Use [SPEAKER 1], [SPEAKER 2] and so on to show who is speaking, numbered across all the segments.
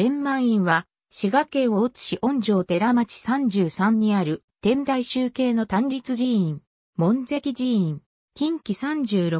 [SPEAKER 1] 円満院は、滋賀県大津市恩城寺町33にある、天台宗系の単立寺院、門跡寺院、近畿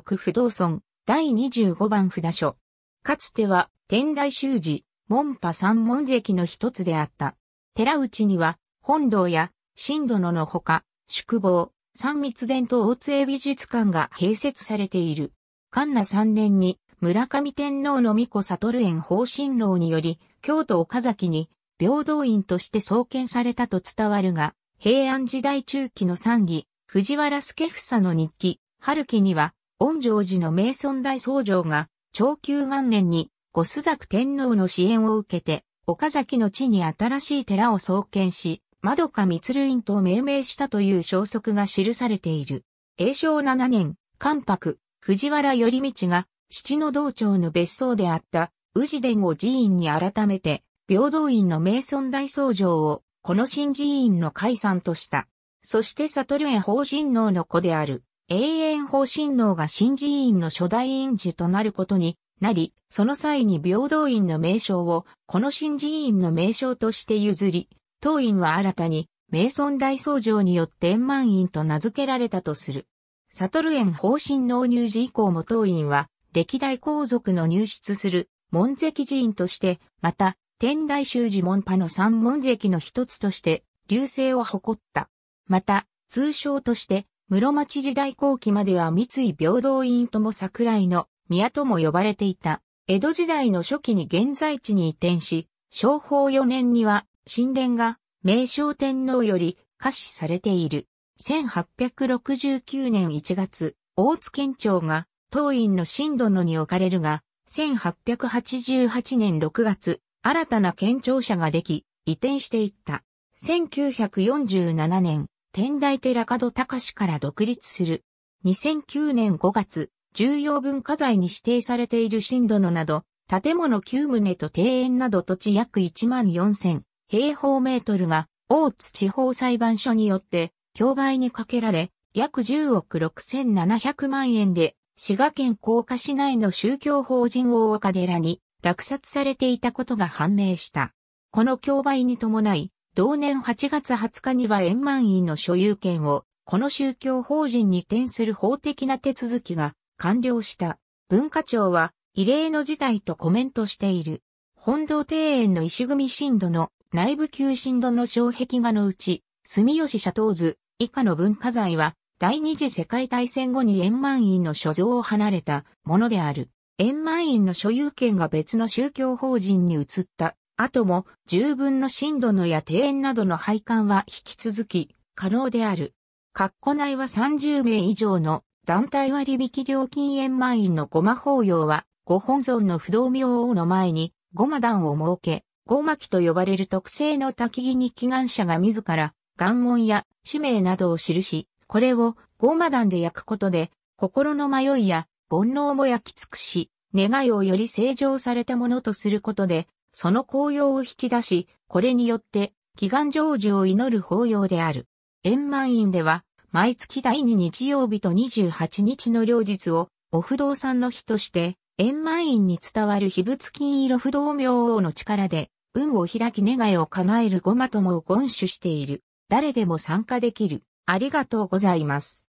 [SPEAKER 1] 36不動村、第25番札所。かつては、天台宗寺、門派三門跡の一つであった。寺内には、本堂や、新殿のほか、宿坊、三密伝と大津江美術館が併設されている。カンナ年に、村上天皇の御子悟園方針楼により、京都岡崎に平等院として創建されたと伝わるが、平安時代中期の三義、藤原助房の日記、春期には、恩城寺の名村大僧正が、長久元年に、五須作天皇の支援を受けて、岡崎の地に新しい寺を創建し、窓か光院と命名したという消息が記されている。永正七年、関白、藤原頼道が、父の道長の別荘であった、宇治殿を寺院に改めて、平等院の名村大僧正を、この新寺院の解散とした。そして悟園法神能の子である、永遠法神能が新寺院の初代院主となることになり、その際に平等院の名称を、この新寺院の名称として譲り、当院は新たに、名村大僧正によって円満院と名付けられたとする。悟縁法神納入寺以降も当院は、歴代皇族の入室する門跡寺院として、また、天台宗寺門派の三門跡の一つとして、流星を誇った。また、通称として、室町時代後期までは三井平等院とも桜井の宮とも呼ばれていた。江戸時代の初期に現在地に移転し、昭法4年には神殿が名正天皇より可視されている。1869年1月、大津県庁が当院の新殿に置かれるが、1888年6月、新たな県庁舎ができ、移転していった。1947年、天台寺門隆から独立する。2009年5月、重要文化財に指定されている新殿など、建物9棟と庭園など土地約1万4000平方メートルが、大津地方裁判所によって、競売にかけられ、約10億6700万円で滋賀県甲賀市内の宗教法人大岡寺に落札されていたことが判明した。この競売に伴い、同年8月20日には円満院の所有権を、この宗教法人に転する法的な手続きが完了した。文化庁は、異例の事態とコメントしている。本堂庭園の石組震度の内部急震度の障壁画のうち、住吉ト東図以下の文化財は第二次世界大戦後に円満院の所蔵を離れたものである。円満院の所有権が別の宗教法人に移った後も十分の震度のや庭園などの配管は引き続き可能である。括弧内は30名以上の団体割引料金円満員のごま法要は、ご本尊の不動明王の前に、ごま団を設け、ごまきと呼ばれる特製の焚き木に祈願者が自ら、願文や使命などを記し、これをゴマ団で焼くことで、心の迷いや煩悩も焼き尽くし、願いをより正常されたものとすることで、その紅葉を引き出し、これによって、祈願成就を祈る法要である。円満院では、毎月第2日曜日と28日の両日を、お不動産の日として、円満院に伝わる秘仏金色不動明王の力で、運を開き願いを叶えるごまともを言主している。誰でも参加できる。ありがとうございます。